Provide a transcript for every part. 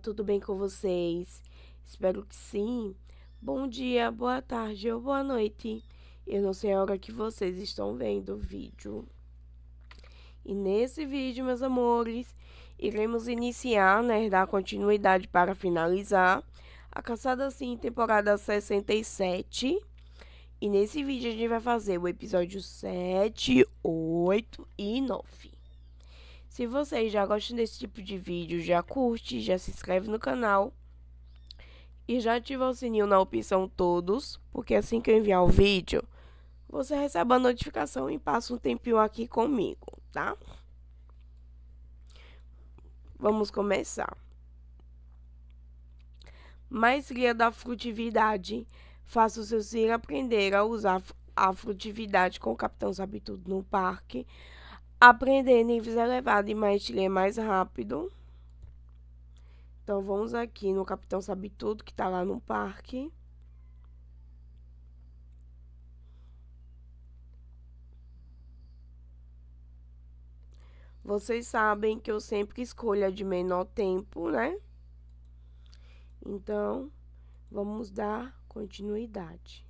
tudo bem com vocês? Espero que sim. Bom dia, boa tarde ou boa noite. Eu não sei a hora que vocês estão vendo o vídeo. E nesse vídeo, meus amores, iremos iniciar, né, dar continuidade para finalizar a Caçada Sim, temporada 67. E nesse vídeo a gente vai fazer o episódio 7, 8 e 9. Se vocês já gostam desse tipo de vídeo, já curte, já se inscreve no canal e já ativa o sininho na opção todos, porque assim que eu enviar o vídeo, você recebe a notificação e passa um tempinho aqui comigo, tá? Vamos começar. Maestria da frutividade. Faça o seu filho aprender a usar a frutividade com o Capitão Sabe Tudo no parque aprender níveis elevados e ler é mais rápido. Então vamos aqui no Capitão Sabe Tudo, que está lá no parque. Vocês sabem que eu sempre escolho a de menor tempo, né? Então, vamos dar continuidade.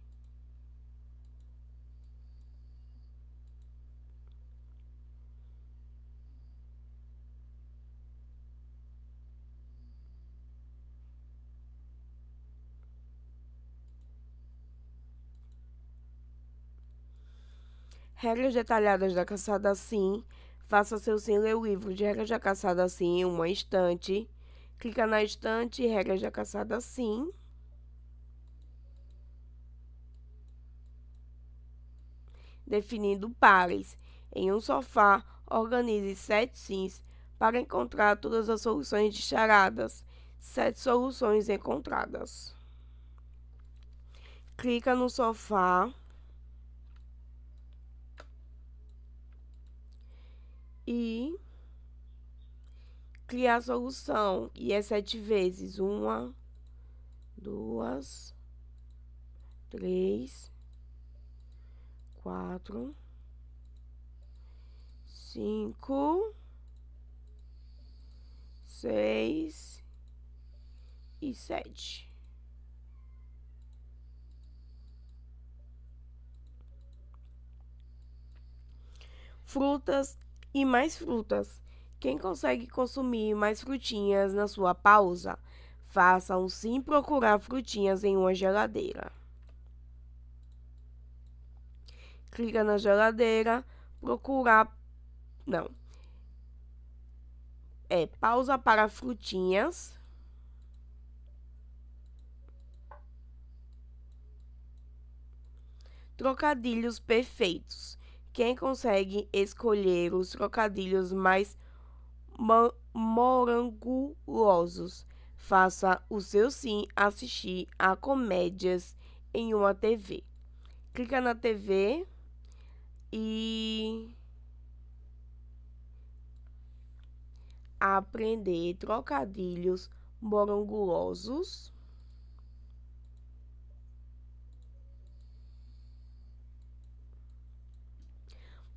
Regras detalhadas da caçada sim. Faça seu sim ler é o livro de regras da caçada sim em uma estante. Clica na estante regras da caçada sim. Definindo pares. Em um sofá, organize sete sims para encontrar todas as soluções de charadas. Sete soluções encontradas. Clica no sofá. e criar a solução. E é sete vezes. Uma, duas, três, quatro, cinco, seis e sete. Frutas e mais frutas. Quem consegue consumir mais frutinhas na sua pausa, um sim procurar frutinhas em uma geladeira. Clica na geladeira, procurar. Não. É pausa para frutinhas. Trocadilhos perfeitos. Quem consegue escolher os trocadilhos mais morangulosos, faça o seu sim assistir a comédias em uma TV. Clica na TV e aprender trocadilhos morangulosos.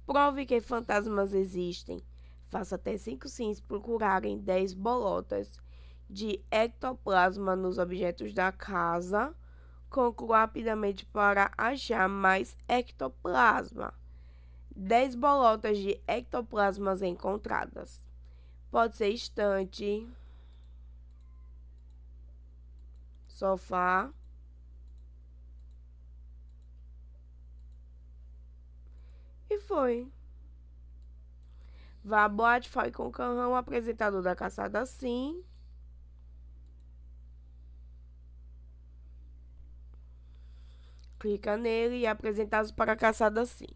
Prove que fantasmas existem. Faça até cinco sims procurarem 10 bolotas de ectoplasma nos objetos da casa. Conclua rapidamente para achar mais ectoplasma. 10 bolotas de ectoplasmas encontradas. Pode ser estante, sofá, foi. Vá à boate, foi com o carrão, apresentador da caçada, sim. Clica nele e apresentados para a caçada, sim.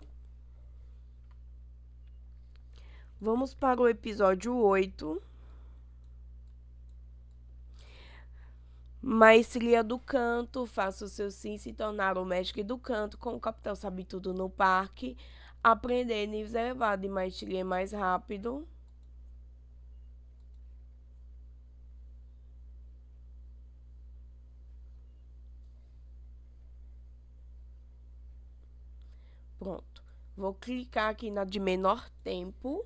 Vamos para o episódio 8. Maestria do canto, faça o seu sim se tornar o mestre do canto com o Capitão Sabe Tudo no parque aprender níveis elevados de maestria mais rápido. Pronto. Vou clicar aqui na de menor tempo.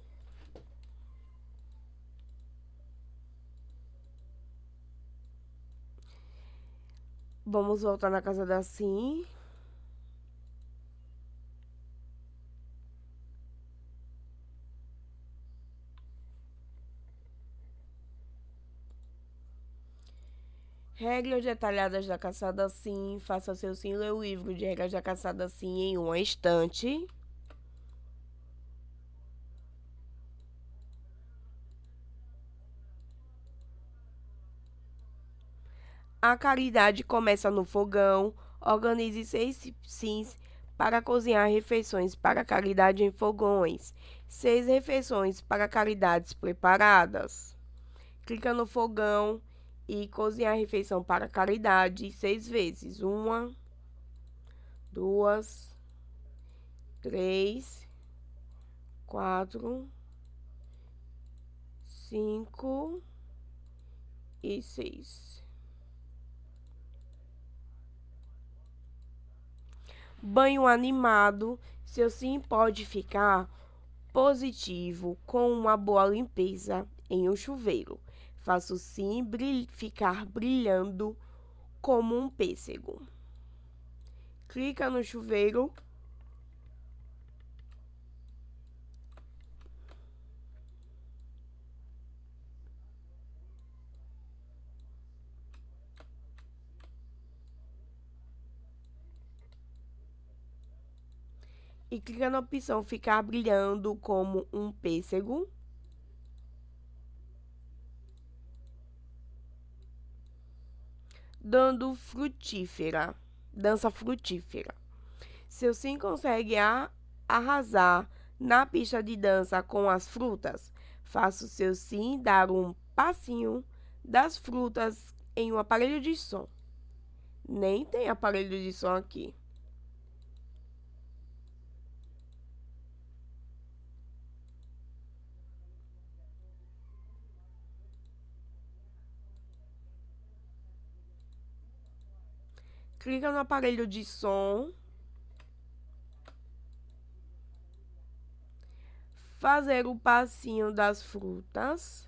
Vamos voltar na casa da Sim. Regras detalhadas da caçada sim. Faça seu sim ler o livro de regras da caçada sim em uma estante. A caridade começa no fogão. Organize seis sims para cozinhar refeições para caridade em fogões. Seis refeições para caridades preparadas. Clica no fogão e cozinhar a refeição para caridade seis vezes. Uma, duas, três, quatro, cinco e seis. Banho animado, seu sim pode ficar positivo com uma boa limpeza em um chuveiro. Faço sim ficar brilhando como um pêssego. Clica no chuveiro. E clica na opção ficar brilhando como um pêssego. dando frutífera, dança frutífera. Seu sim consegue arrasar na pista de dança com as frutas, faça o seu sim dar um passinho das frutas em um aparelho de som. Nem tem aparelho de som aqui. clica no aparelho de som, fazer o passinho das frutas.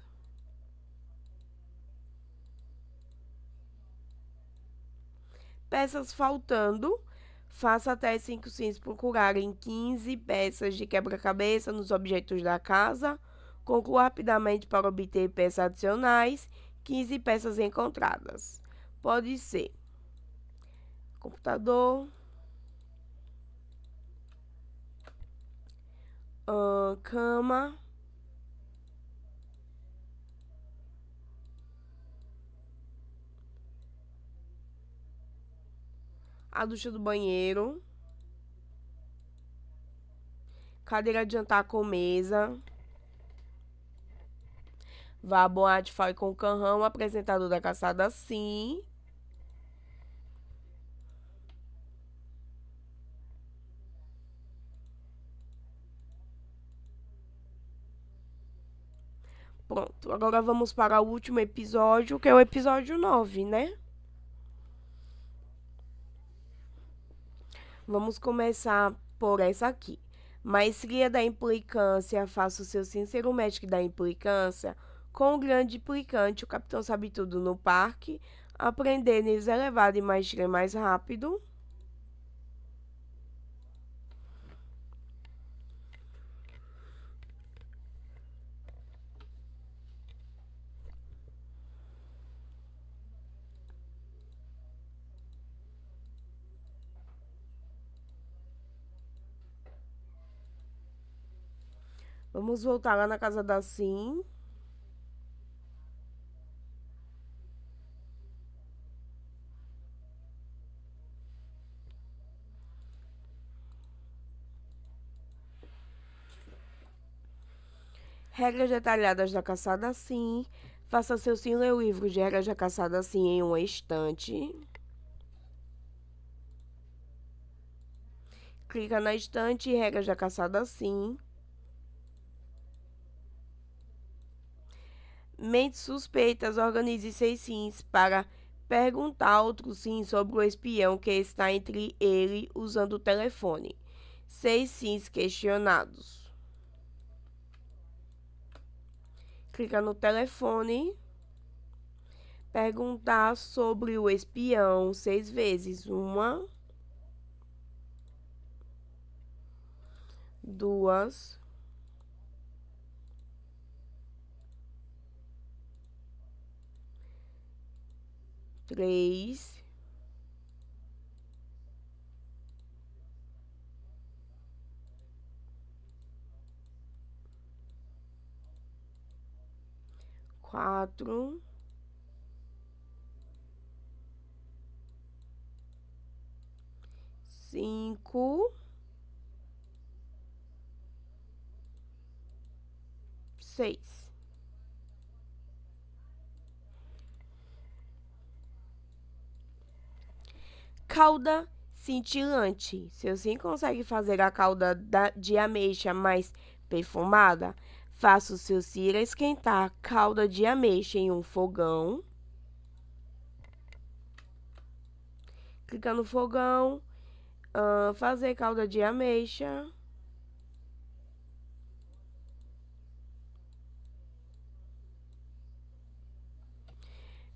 Peças faltando, faça até cinco sims procurarem 15 peças de quebra-cabeça nos objetos da casa. Conclua rapidamente para obter peças adicionais, 15 peças encontradas. Pode ser computador. Uh, cama. A ducha do banheiro. Cadeira de jantar com mesa. Vá boate fale com o Canrão, apresentador da caçada sim. Pronto, agora vamos para o último episódio, que é o episódio 9, né? Vamos começar por essa aqui. Maestria da implicância, faça o seu sincero médico da implicância. Com o grande implicante, o capitão sabe tudo no parque. Aprender níveis elevados e maestria mais rápido. Vamos voltar lá na casa da Sim. Regras detalhadas da caçada Sim. Faça seu sim ler o livro de regras da caçada Sim em uma estante. Clica na estante Regras da caçada Sim. mentes suspeitas organize seis sims para perguntar outro sim sobre o espião que está entre ele usando o telefone. Seis sims questionados. Clica no telefone. Perguntar sobre o espião seis vezes. Uma. Duas três, quatro, cinco, seis. cauda cintilante. Se você consegue fazer a cauda da, de ameixa mais perfumada, faça o seu Cira esquentar calda de ameixa em um fogão. Clica no fogão, uh, fazer calda de ameixa.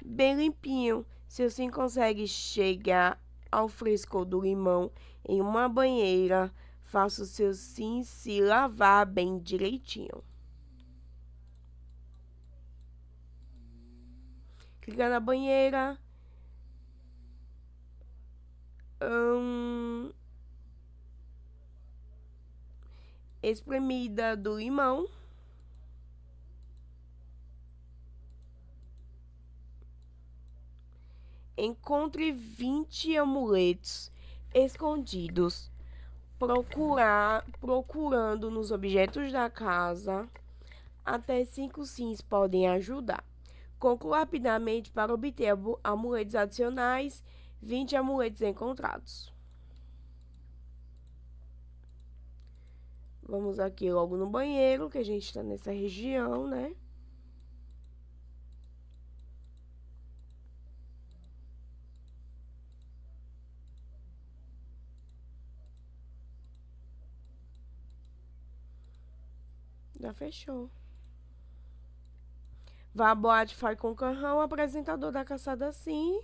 Bem limpinho, se assim consegue chegar ao frescor do limão em uma banheira. Faça o seu sim se lavar bem direitinho. Clica na banheira. Hum, espremida do limão. Encontre 20 amuletos escondidos, procurar, procurando nos objetos da casa. Até 5 sims podem ajudar. Conclua rapidamente para obter amuletos adicionais, 20 amuletos encontrados. Vamos aqui logo no banheiro, que a gente está nessa região, né? Já fechou. Vá à boate, faz com o carrão, apresentador da caçada sim.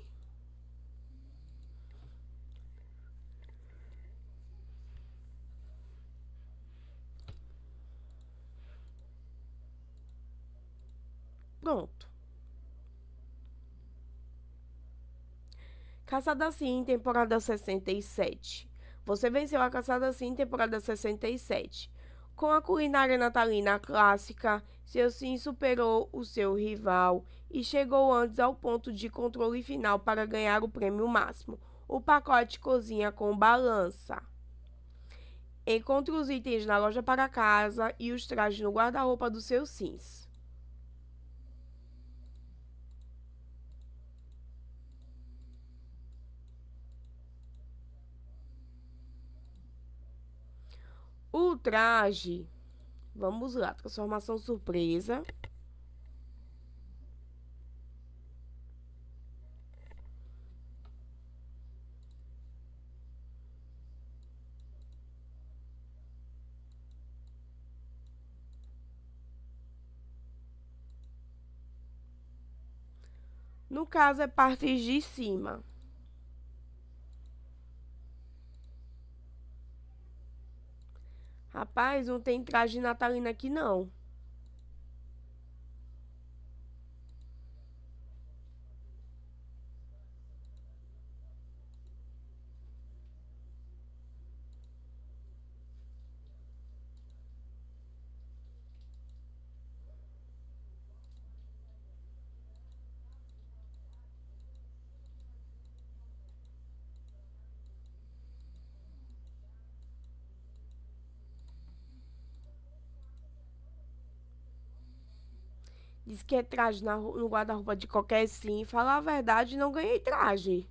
Pronto. Caçada Sim, temporada 67. Você venceu a Caçada Sim, temporada 67. Com a culinária natalina clássica, seu sim superou o seu rival e chegou antes ao ponto de controle final para ganhar o prêmio máximo, o pacote cozinha com balança. Encontre os itens na loja para casa e os trajes no guarda-roupa do seu Sims. traje. Vamos lá, transformação surpresa. No caso, é partes de cima. Rapaz, não tem traje natalino aqui não. Diz que é traje na, no guarda-roupa de qualquer sim. Falar a verdade, não ganhei traje.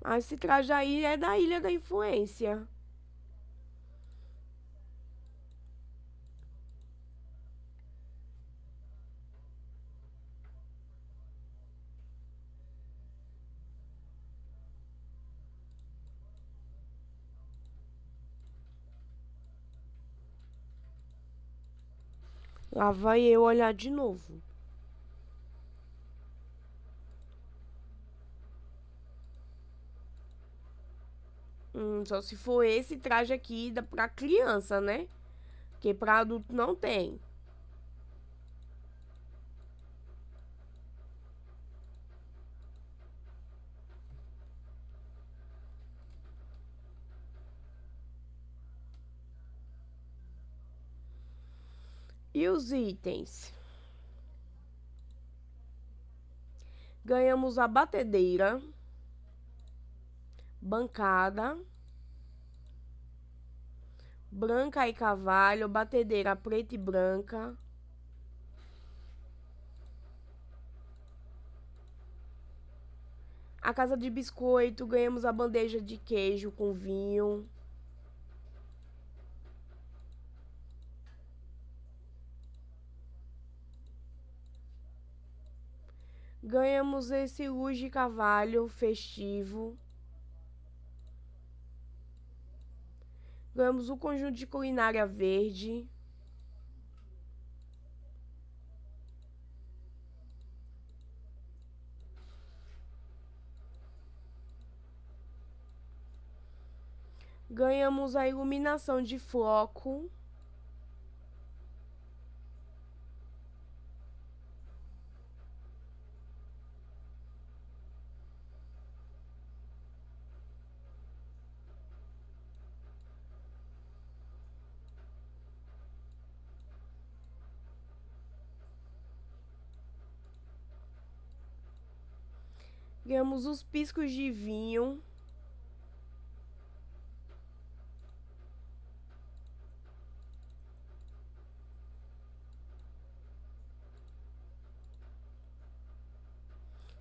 Mas esse traje aí é da Ilha da Influência. Lá vai eu olhar de novo. Hum, só se for esse traje aqui pra criança, né? Porque pra adulto não tem. E os itens? Ganhamos a batedeira, bancada, branca e cavalo batedeira preta e branca. A casa de biscoito, ganhamos a bandeja de queijo com vinho. Ganhamos esse luz de cavalo festivo. Ganhamos o um conjunto de culinária verde. Ganhamos a iluminação de floco. Ganhamos os piscos de vinho.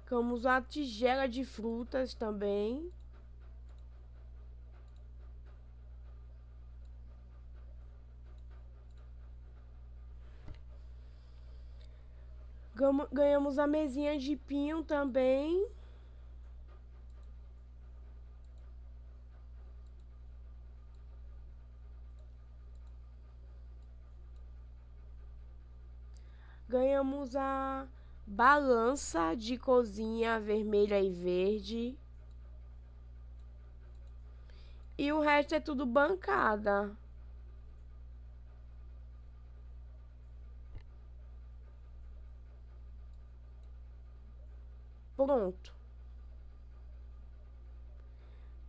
Ganhamos a tigela de frutas também. Ganhamos a mesinha de pinho também. Ganhamos a balança de cozinha vermelha e verde. E o resto é tudo bancada. Pronto.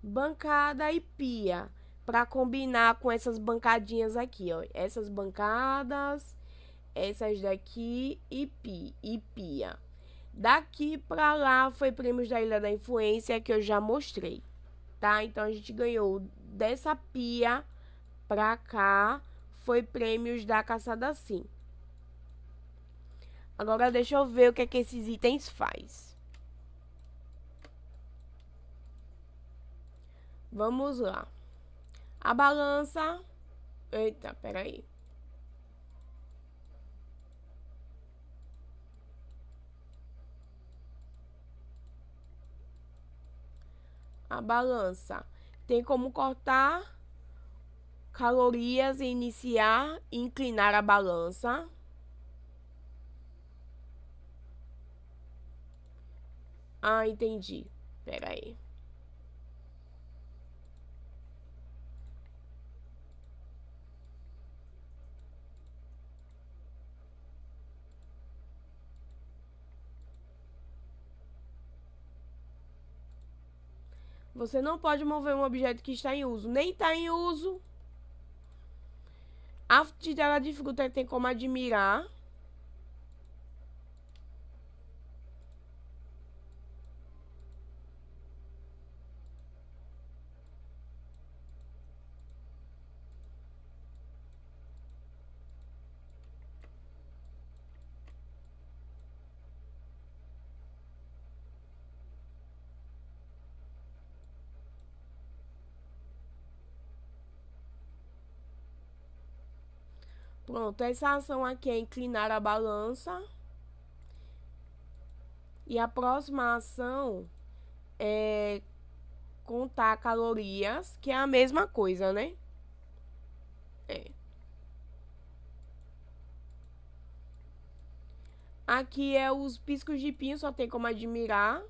Bancada e pia. Para combinar com essas bancadinhas aqui, ó. Essas bancadas essas daqui e Pi e Pia. Daqui para lá foi Primos da Ilha da Influência que eu já mostrei, tá? Então a gente ganhou dessa Pia para cá foi Prêmios da Caçada Sim. Agora deixa eu ver o que é que esses itens faz. Vamos lá. A balança... Eita, peraí. aí. a balança. Tem como cortar calorias e iniciar e inclinar a balança. Ah, entendi. Pera aí. Você não pode mover um objeto que está em uso. Nem está em uso. A ela dificulta tem como admirar. Pronto, essa ação aqui é inclinar a balança. E a próxima ação é contar calorias, que é a mesma coisa, né? É. Aqui é os piscos de pinho, só tem como admirar.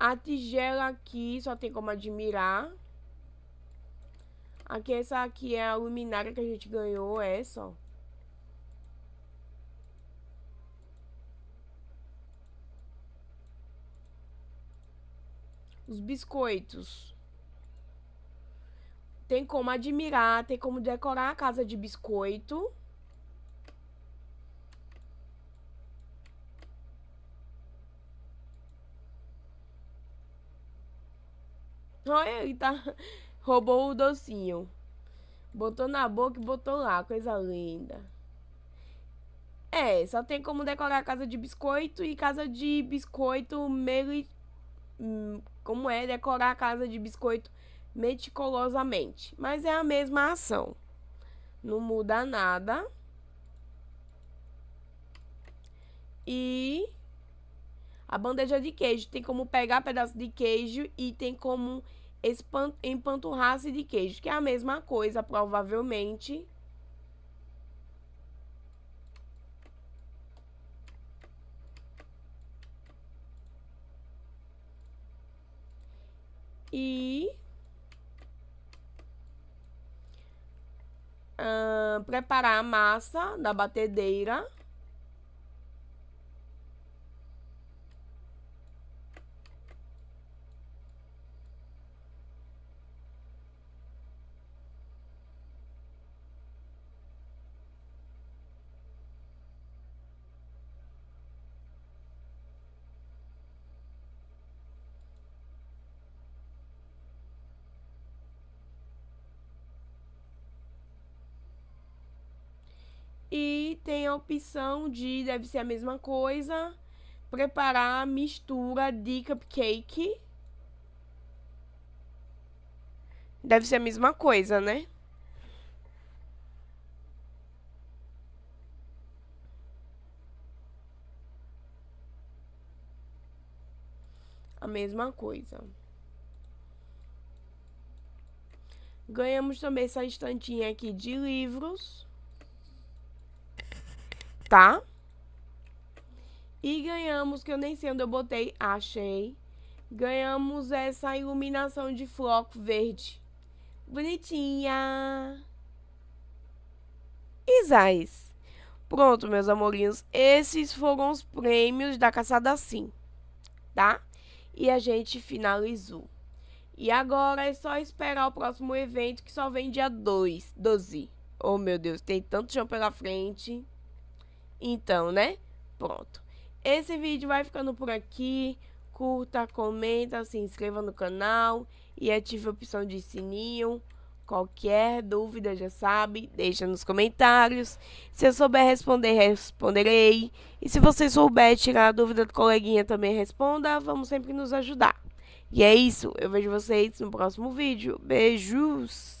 A tigela aqui só tem como admirar. Aqui, essa aqui é a luminária que a gente ganhou, essa, é ó. Os biscoitos. Tem como admirar, tem como decorar a casa de biscoito. Olha, ele tá roubou o docinho. Botou na boca e botou lá, coisa linda. É, só tem como decorar casa de biscoito e casa de biscoito meli... Hum, como é decorar a casa de biscoito meticulosamente. Mas é a mesma ação. Não muda nada. E a bandeja de queijo tem como pegar pedaço de queijo e tem como empanturrar-se de queijo, que é a mesma coisa, provavelmente. E uh, preparar a massa da batedeira. tem a opção de, deve ser a mesma coisa, preparar mistura de cupcake. Deve ser a mesma coisa, né? A mesma coisa. Ganhamos também essa estantinha aqui de livros tá? E ganhamos, que eu nem sei onde eu botei, achei. Ganhamos essa iluminação de floco verde. Bonitinha. Isais. Pronto, meus amorinhos. Esses foram os prêmios da caçada sim, tá? E a gente finalizou. E agora é só esperar o próximo evento que só vem dia 2, 12. Oh, meu Deus, tem tanto chão pela frente. Então, né? Pronto. Esse vídeo vai ficando por aqui. Curta, comenta, se inscreva no canal e ative a opção de sininho. Qualquer dúvida, já sabe, deixa nos comentários. Se eu souber responder, responderei. E se você souber tirar a dúvida do coleguinha, também responda. Vamos sempre nos ajudar. E é isso. Eu vejo vocês no próximo vídeo. Beijos!